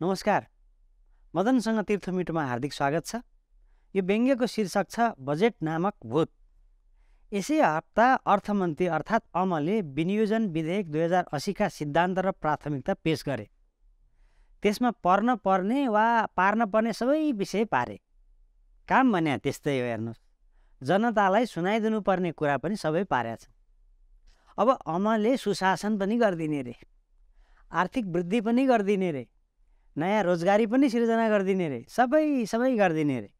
नमस्कार मदनसँग तीर्थमिटमा हार्दिक स्वागत छ यो व्यङ्ग्यको शीर्षक छ बजेट नामक भूत यसै हप्ता अर्थमन्त्री अर्थात् अमले विनियोजन विधेयक दुई हजार असीका सिद्धान्त र प्राथमिकता पेस गरे त्यसमा पर्न पर्ने वा पार्न पर्ने सबै विषय पारे काम भने त्यस्तै हो हेर्नुहोस् जनतालाई सुनाइदिनु पर्ने कुरा पनि सबै पारेछ छन् अब अमले सुशासन पनि गरिदिने रे आर्थिक वृद्धि पनि गरिदिने रे नयाँ रोजगारी पनि सिर्जना गरिदिने अरे सबै सबै गरिदिने अरे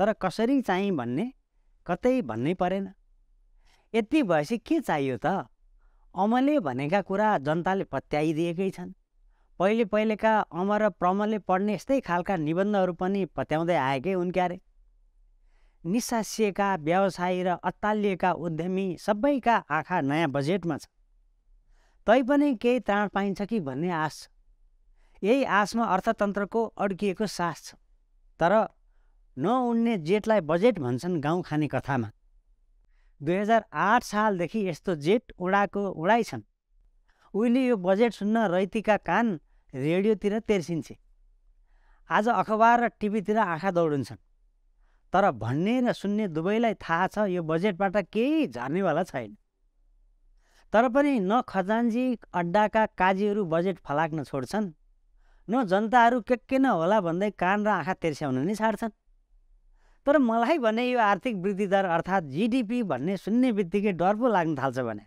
तर कसरी चाहिँ भन्ने कतै भन्नै परेन यति भएपछि के चाहियो त अमले भनेका कुरा जनताले पत्याइदिएकै छन् पहिले पहिलेका अमर र प्रमले पढ्ने यस्तै खालका निबन्धहरू पनि पत्याउँदै आएकै हुन् क्यारे निसासिएका व्यवसायी र अत्तालिएका उद्यमी सबैका आँखा नयाँ बजेटमा छ तैपनि केही त्राण पाइन्छ कि भन्ने आश यही आशमा अर्थतन्त्रको अड्किएको सास छ तर नउड्ने जेटलाई बजेट भन्छन् गाउँ खाने कथामा दुई हजार आठ सालदेखि यस्तो जेट उडाएको उडाइ छन् उहिले यो बजेट सुन्न रैतीका कान रेडियोतिर तेर्सिन्छे आज अखबार र टिभीतिर आँखा दौडिन्छन् तर भन्ने र सुन्ने दुवैलाई थाहा छ यो बजेटबाट केही झर्नेवाला छैन तर पनि न खजान्जी अड्डाका काजीहरू बजेट फलाक्न छोड्छन् न जनताहरू के के नहोला भन्दै कान र आँखा तेर्स्याउन नै छाड्छन् तर मलाई भने यो आर्थिक वृद्धि दर अर्थात् जिडिपी भन्ने सुन्ने बित्तिकै डर पो लाग्न थाल्छ भने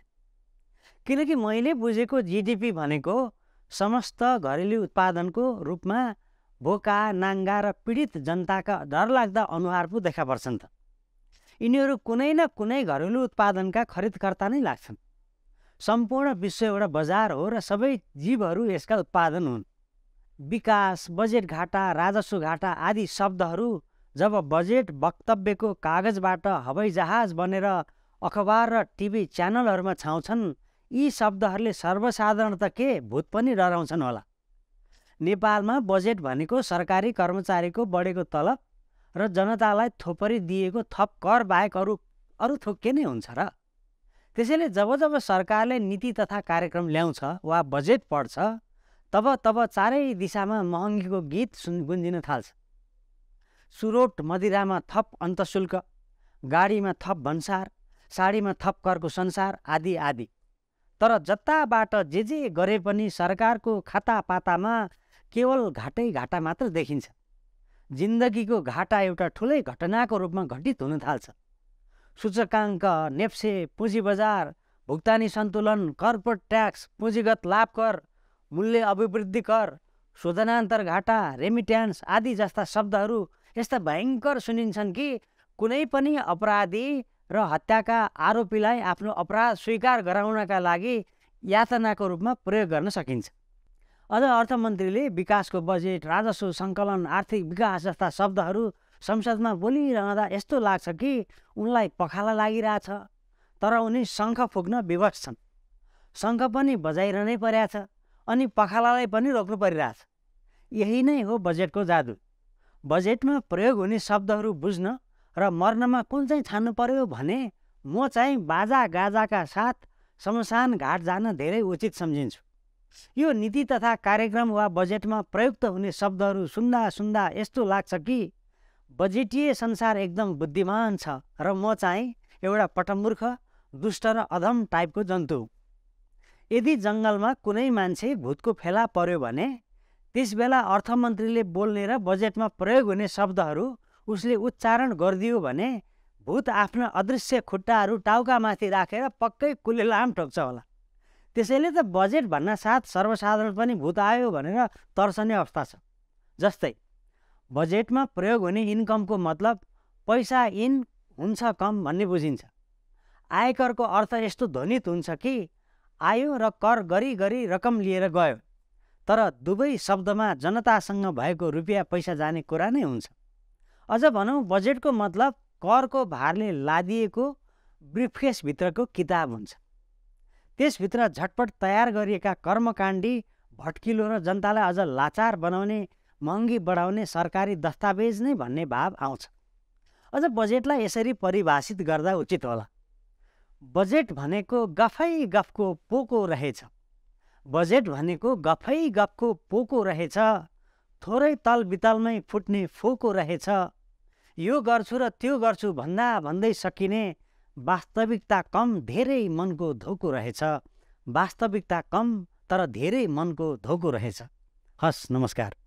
किनकि मैले बुझेको जिडिपी भनेको समस्त घरेलु उत्पादनको रूपमा भोका नाङ्गा र पीडित जनताका डर लाग्दा अनुहार पो देखा पर्छन् त यिनीहरू कुनै न कुनै घरेलु उत्पादनका खरिदकर्ता नै लाग्छन् सम्पूर्ण विश्व एउटा बजार हो र सबै जीवहरू यसका उत्पादन हुन् विकास बजेट घाटा राजस्व घाटा आदि शब्दहरू जब बजेट वक्तव्यको कागजबाट हवाईजहाज बनेर अखबार र टिभी च्यानलहरूमा छाउँछन् यी शब्दहरूले सर्वसाधारण त के भूत पनि डराउँछन् होला नेपालमा बजेट भनेको सरकारी कर्मचारीको बढेको तलब र जनतालाई थोपरी दिएको थप कर बाहेक अरू अरू थोक के नै हुन्छ र त्यसैले जब जब सरकारले नीति तथा कार्यक्रम ल्याउँछ वा बजेट पढ्छ तब तब चारै दिशामा महँगीको गीत सुन गुन्जिन थाल्छ सुरोट मदिरामा थप अन्तशुल्क गाडीमा थप भन्सार साडीमा थप करको संसार आदि आदि तर जताबाट जे जे गरे पनि सरकारको खाता पातामा केवल घाटै घाटा मात्र देखिन्छ जिन्दगीको घाटा एउटा ठुलै घटनाको रूपमा घटित हुन थाल्छ सूचकाङ्क नेप्से पुँजी बजार भुक्तानी सन्तुलन कर्पोरेट ट्याक्स पुँजीगत कर मूल्य अभिवृद्धि कर शोधनान्तर घाटा रेमिट्यान्स आदि जस्ता शब्दहरू यस्ता भयङ्कर सुनिन्छन् कि कुनै पनि अपराधी र हत्याका आरोपीलाई आफ्नो अपराध स्वीकार गराउनका लागि यातनाको रूपमा प्रयोग गर्न सकिन्छ अझ अर्थमन्त्रीले विकासको बजेट राजस्व सङ्कलन आर्थिक विकास जस्ता शब्दहरू संसदमा बोलिरहँदा यस्तो लाग्छ कि उनलाई पखाला लागिरहेछ तर उनी शङ्ख फुक्न विवश छन् शङ्ख पनि बजाइरहनै परेछ अनि पखालालाई पनि रोक्नु परिरहेछ यही नै हो बजेटको जादु बजेटमा प्रयोग हुने शब्दहरू बुझ्न र मर्नमा कुन चाहिँ छान्नु पर्यो भने म चाहिँ बाजा गाजाका साथ शमशान घाट जान धेरै उचित सम्झिन्छु यो नीति तथा कार्यक्रम वा बजेटमा प्रयुक्त हुने शब्दहरू सुन्दा सुन्दा यस्तो लाग्छ कि बजेटीय संसार एकदम बुद्धिमान छ र म चाहिँ एउटा पटमूर्ख दुष्ट र अधम टाइपको जन्तु हुँ यदि जङ्गलमा कुनै मान्छे भूतको फेला पर्यो भने त्यसबेला अर्थमन्त्रीले बोल्ने र बजेटमा प्रयोग हुने शब्दहरू उसले उच्चारण गरिदियो भने भूत आफ्ना अदृश्य खुट्टाहरू टाउकामाथि राखेर रा पक्कै कुलेलाम ठोक्छ होला त्यसैले त बजेट भन्न साथ सर्वसाधारण पनि भूत आयो भनेर तर्सने अवस्था छ जस्तै बजेटमा प्रयोग हुने इन्कमको मतलब पैसा इन हुन्छ कम भन्ने बुझिन्छ आयकरको अर्थ यस्तो ध्वनित हुन्छ कि आयो र कर गरी गरी रकम लिएर गयो तर दुवै शब्दमा जनतासँग भएको रुपियाँ पैसा जाने कुरा नै हुन्छ अझ भनौँ बजेटको मतलब करको भारले लादिएको ब्रिफकेसभित्रको किताब हुन्छ त्यसभित्र झटपट तयार गरिएका कर्मकाण्डी भट्किलो र जनतालाई अझ लाचार बनाउने महँगी बढाउने सरकारी दस्तावेज नै भन्ने भाव आउँछ अझ बजेटलाई यसरी परिभाषित गर्दा उचित होला बजेट भनेको गफै गफको पोको रहेछ बजेट भनेको गफै गफको पोको रहेछ थोरै तल बितालमै फुट्ने फोको रहेछ यो गर्छु र त्यो गर्छु भन्दा भन्दै सकिने वास्तविकता कम धेरै मनको धोको रहेछ वास्तविकता कम तर धेरै मनको धोको रहेछ हस् नमस्कार